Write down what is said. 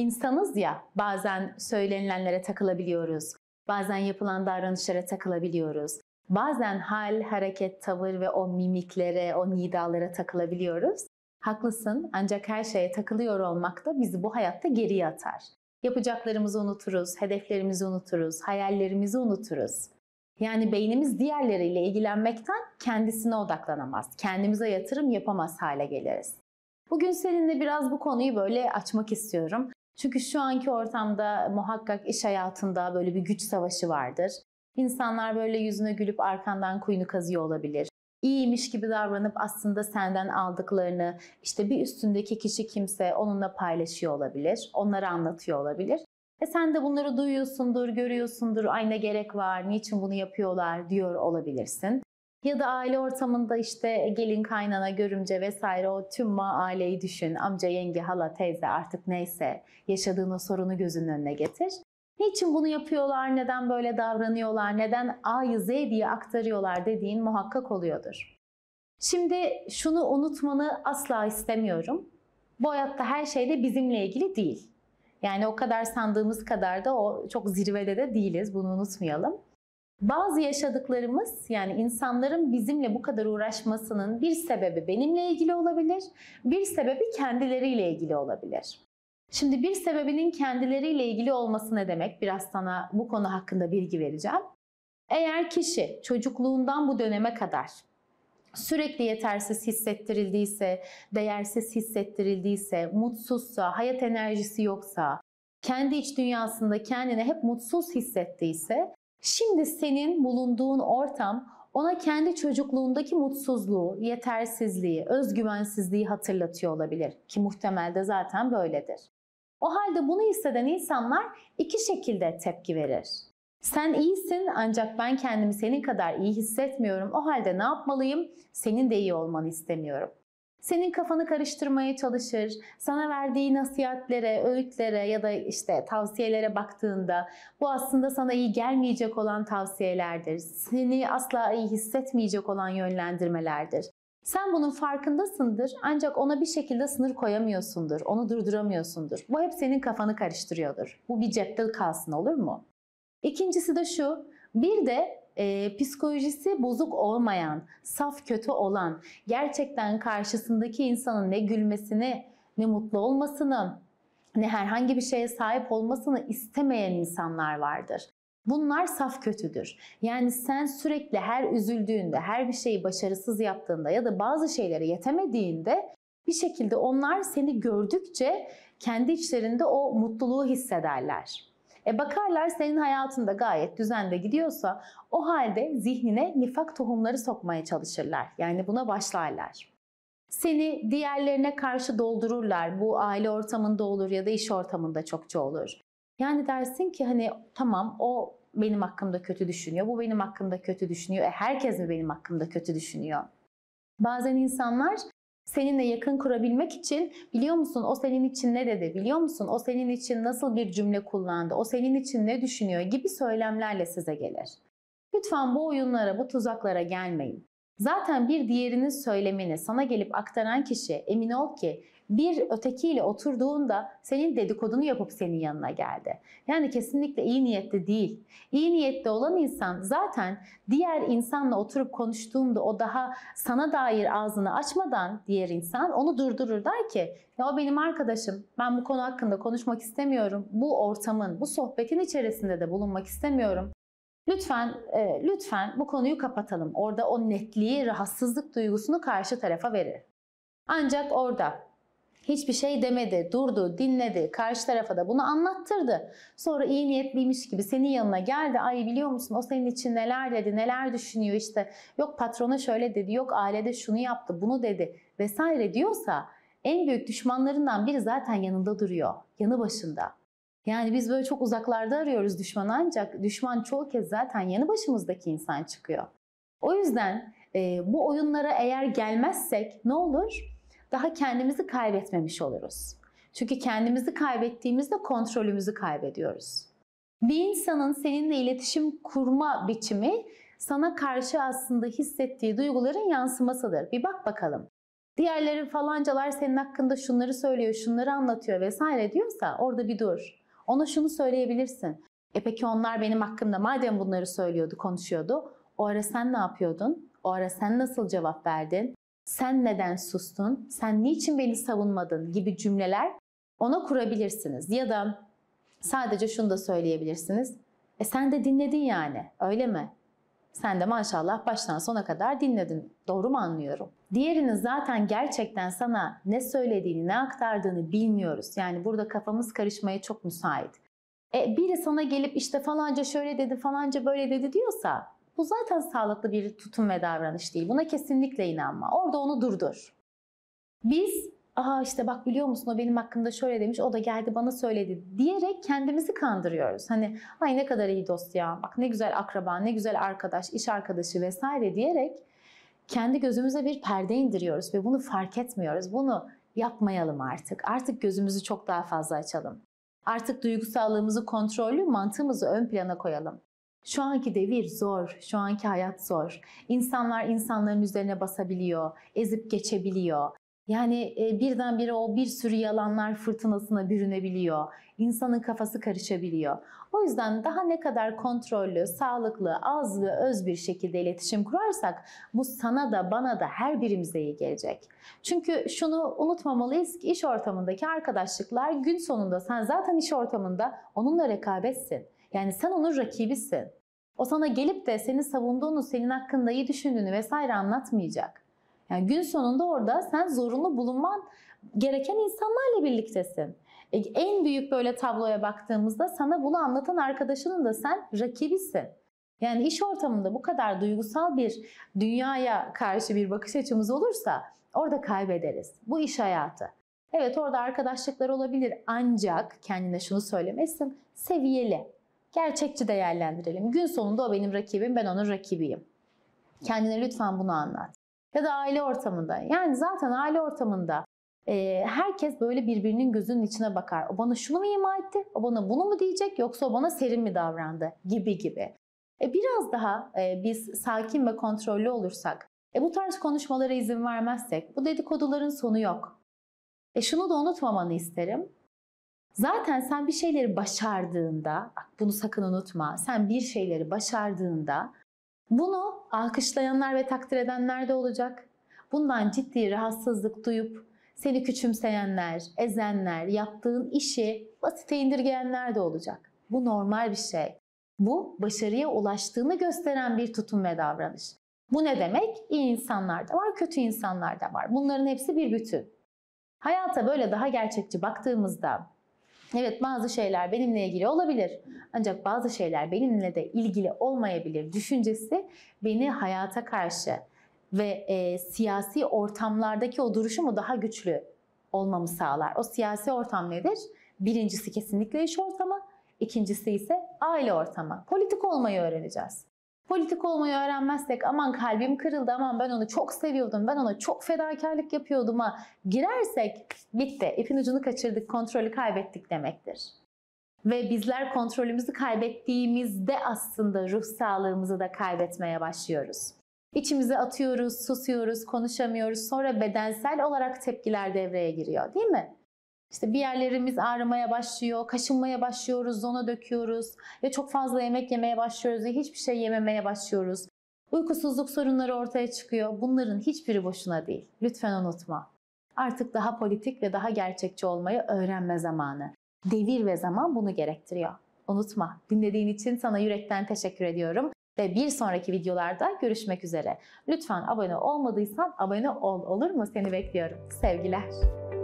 insanız ya bazen söylenilenlere takılabiliyoruz. Bazen yapılan davranışlara takılabiliyoruz. Bazen hal, hareket, tavır ve o mimiklere, o nidalara takılabiliyoruz. Haklısın ancak her şeye takılıyor olmak da bizi bu hayatta geriye atar. Yapacaklarımızı unuturuz, hedeflerimizi unuturuz, hayallerimizi unuturuz. Yani beynimiz diğerleriyle ilgilenmekten kendisine odaklanamaz. Kendimize yatırım yapamaz hale geliriz. Bugün seninle biraz bu konuyu böyle açmak istiyorum. Çünkü şu anki ortamda muhakkak iş hayatında böyle bir güç savaşı vardır. İnsanlar böyle yüzüne gülüp arkandan kuyunu kazıyor olabilir. İyiymiş gibi davranıp aslında senden aldıklarını işte bir üstündeki kişi kimse onunla paylaşıyor olabilir. Onları anlatıyor olabilir. E sen de bunları duyuyorsundur, görüyorsundur. Ay gerek var, niçin bunu yapıyorlar diyor olabilirsin. Ya da aile ortamında işte gelin kaynana görümce vesaire o tüm ma aileyi düşün. Amca, yenge, hala, teyze artık neyse yaşadığın o sorunu gözünün önüne getir. Niçin bunu yapıyorlar, neden böyle davranıyorlar, neden A'yı Z diye aktarıyorlar dediğin muhakkak oluyordur. Şimdi şunu unutmanı asla istemiyorum. Bu hayatta her şey de bizimle ilgili değil. Yani o kadar sandığımız kadar da o çok zirvede de değiliz. Bunu unutmayalım. Bazı yaşadıklarımız yani insanların bizimle bu kadar uğraşmasının bir sebebi benimle ilgili olabilir, bir sebebi kendileriyle ilgili olabilir. Şimdi bir sebebinin kendileriyle ilgili olması ne demek? Biraz sana bu konu hakkında bilgi vereceğim. Eğer kişi çocukluğundan bu döneme kadar sürekli yetersiz hissettirildiyse, değersiz hissettirildiyse, mutsuzsa, hayat enerjisi yoksa, kendi iç dünyasında kendini hep mutsuz hissettiyse Şimdi senin bulunduğun ortam ona kendi çocukluğundaki mutsuzluğu, yetersizliği, özgüvensizliği hatırlatıyor olabilir ki muhtemelde zaten böyledir. O halde bunu hisseden insanlar iki şekilde tepki verir. Sen iyisin ancak ben kendimi senin kadar iyi hissetmiyorum. O halde ne yapmalıyım? Senin de iyi olmanı istemiyorum senin kafanı karıştırmaya çalışır. Sana verdiği nasihatlere, öğütlere ya da işte tavsiyelere baktığında bu aslında sana iyi gelmeyecek olan tavsiyelerdir. Seni asla iyi hissetmeyecek olan yönlendirmelerdir. Sen bunun farkındasındır ancak ona bir şekilde sınır koyamıyorsundur, onu durduramıyorsundur. Bu hep senin kafanı karıştırıyordur. Bu bir cepte kalsın olur mu? İkincisi de şu, bir de e, psikolojisi bozuk olmayan, saf kötü olan, gerçekten karşısındaki insanın ne gülmesini, ne mutlu olmasını, ne herhangi bir şeye sahip olmasını istemeyen insanlar vardır. Bunlar saf kötüdür. Yani sen sürekli her üzüldüğünde, her bir şeyi başarısız yaptığında ya da bazı şeylere yetemediğinde bir şekilde onlar seni gördükçe kendi içlerinde o mutluluğu hissederler. E bakarlar senin hayatında gayet düzende gidiyorsa o halde zihnine nifak tohumları sokmaya çalışırlar. Yani buna başlarlar. Seni diğerlerine karşı doldururlar. Bu aile ortamında olur ya da iş ortamında çokça olur. Yani dersin ki hani tamam o benim hakkımda kötü düşünüyor. Bu benim hakkımda kötü düşünüyor. E herkes mi benim hakkımda kötü düşünüyor? Bazen insanlar seninle yakın kurabilmek için biliyor musun o senin için ne dedi, biliyor musun o senin için nasıl bir cümle kullandı, o senin için ne düşünüyor gibi söylemlerle size gelir. Lütfen bu oyunlara, bu tuzaklara gelmeyin. Zaten bir diğerinin söylemini sana gelip aktaran kişi emin ol ki bir ötekiyle oturduğunda senin dedikodunu yapıp senin yanına geldi. Yani kesinlikle iyi niyetli değil. İyi niyetli olan insan zaten diğer insanla oturup konuştuğunda o daha sana dair ağzını açmadan diğer insan onu durdurur der ki ya o benim arkadaşım ben bu konu hakkında konuşmak istemiyorum. Bu ortamın, bu sohbetin içerisinde de bulunmak istemiyorum. Lütfen e, lütfen bu konuyu kapatalım. Orada o netliği, rahatsızlık duygusunu karşı tarafa verir. Ancak orada Hiçbir şey demedi, durdu, dinledi, karşı tarafa da bunu anlattırdı. Sonra iyi niyetliymiş gibi senin yanına geldi. Ay biliyor musun o senin için neler dedi, neler düşünüyor işte. Yok patrona şöyle dedi, yok ailede şunu yaptı, bunu dedi vesaire diyorsa en büyük düşmanlarından biri zaten yanında duruyor, yanı başında. Yani biz böyle çok uzaklarda arıyoruz düşmanı ancak düşman çoğu kez zaten yanı başımızdaki insan çıkıyor. O yüzden e, bu oyunlara eğer gelmezsek ne olur? daha kendimizi kaybetmemiş oluruz. Çünkü kendimizi kaybettiğimizde kontrolümüzü kaybediyoruz. Bir insanın seninle iletişim kurma biçimi sana karşı aslında hissettiği duyguların yansımasıdır. Bir bak bakalım. Diğerleri falancalar senin hakkında şunları söylüyor, şunları anlatıyor vesaire diyorsa orada bir dur. Ona şunu söyleyebilirsin. E peki onlar benim hakkımda madem bunları söylüyordu, konuşuyordu. O ara sen ne yapıyordun? O ara sen nasıl cevap verdin? sen neden sustun, sen niçin beni savunmadın gibi cümleler ona kurabilirsiniz. Ya da sadece şunu da söyleyebilirsiniz. E sen de dinledin yani öyle mi? Sen de maşallah baştan sona kadar dinledin. Doğru mu anlıyorum? Diğerinin zaten gerçekten sana ne söylediğini, ne aktardığını bilmiyoruz. Yani burada kafamız karışmaya çok müsait. E, biri sana gelip işte falanca şöyle dedi, falanca böyle dedi diyorsa bu zaten sağlıklı bir tutum ve davranış değil. Buna kesinlikle inanma. Orada onu durdur. Biz aa işte bak biliyor musun o benim hakkımda şöyle demiş o da geldi bana söyledi diyerek kendimizi kandırıyoruz. Hani ay ne kadar iyi dost ya bak ne güzel akraba ne güzel arkadaş iş arkadaşı vesaire diyerek kendi gözümüze bir perde indiriyoruz ve bunu fark etmiyoruz. Bunu yapmayalım artık. Artık gözümüzü çok daha fazla açalım. Artık duygusallığımızı, kontrollü mantığımızı ön plana koyalım. Şu anki devir zor, şu anki hayat zor. İnsanlar insanların üzerine basabiliyor, ezip geçebiliyor. Yani e, birdenbire o bir sürü yalanlar fırtınasına bürünebiliyor. İnsanın kafası karışabiliyor. O yüzden daha ne kadar kontrollü, sağlıklı, az ve öz bir şekilde iletişim kurarsak bu sana da bana da her birimize iyi gelecek. Çünkü şunu unutmamalıyız ki iş ortamındaki arkadaşlıklar gün sonunda sen zaten iş ortamında onunla rekabetsin. Yani sen onun rakibisin. O sana gelip de seni savunduğunu, senin hakkında iyi düşündüğünü vesaire anlatmayacak. Yani gün sonunda orada sen zorunlu bulunman gereken insanlarla birliktesin. E, en büyük böyle tabloya baktığımızda sana bunu anlatan arkadaşının da sen rakibisin. Yani iş ortamında bu kadar duygusal bir dünyaya karşı bir bakış açımız olursa orada kaybederiz. Bu iş hayatı. Evet orada arkadaşlıklar olabilir ancak kendine şunu söylemesin seviyeli gerçekçi değerlendirelim. Gün sonunda o benim rakibim, ben onun rakibiyim. Kendine lütfen bunu anlat. Ya da aile ortamında. Yani zaten aile ortamında e, herkes böyle birbirinin gözünün içine bakar. O bana şunu mu ima etti? O bana bunu mu diyecek? Yoksa o bana serin mi davrandı? Gibi gibi. E, biraz daha e, biz sakin ve kontrollü olursak, e, bu tarz konuşmalara izin vermezsek, bu dedikoduların sonu yok. E şunu da unutmamanı isterim. Zaten sen bir şeyleri başardığında, bak bunu sakın unutma, sen bir şeyleri başardığında bunu alkışlayanlar ve takdir edenler de olacak. Bundan ciddi rahatsızlık duyup seni küçümseyenler, ezenler, yaptığın işi basite indirgeyenler de olacak. Bu normal bir şey. Bu başarıya ulaştığını gösteren bir tutum ve davranış. Bu ne demek? İyi insanlar da var, kötü insanlar da var. Bunların hepsi bir bütün. Hayata böyle daha gerçekçi baktığımızda Evet bazı şeyler benimle ilgili olabilir ancak bazı şeyler benimle de ilgili olmayabilir düşüncesi beni hayata karşı ve e, siyasi ortamlardaki o duruşumu daha güçlü olmamı sağlar. O siyasi ortam nedir? Birincisi kesinlikle iş ortamı, ikincisi ise aile ortamı. Politik olmayı öğreneceğiz. Politik olmayı öğrenmezsek aman kalbim kırıldı, aman ben onu çok seviyordum, ben ona çok fedakarlık yapıyordum ha girersek bitti. ipin ucunu kaçırdık, kontrolü kaybettik demektir. Ve bizler kontrolümüzü kaybettiğimizde aslında ruh sağlığımızı da kaybetmeye başlıyoruz. İçimizi atıyoruz, susuyoruz, konuşamıyoruz. Sonra bedensel olarak tepkiler devreye giriyor değil mi? İşte bir yerlerimiz ağrımaya başlıyor, kaşınmaya başlıyoruz, zona döküyoruz ya çok fazla yemek yemeye başlıyoruz ya hiçbir şey yememeye başlıyoruz. Uykusuzluk sorunları ortaya çıkıyor. Bunların hiçbiri boşuna değil. Lütfen unutma. Artık daha politik ve daha gerçekçi olmayı öğrenme zamanı. Devir ve zaman bunu gerektiriyor. Unutma. Dinlediğin için sana yürekten teşekkür ediyorum ve bir sonraki videolarda görüşmek üzere. Lütfen abone olmadıysan abone ol olur mu? Seni bekliyorum. Sevgiler.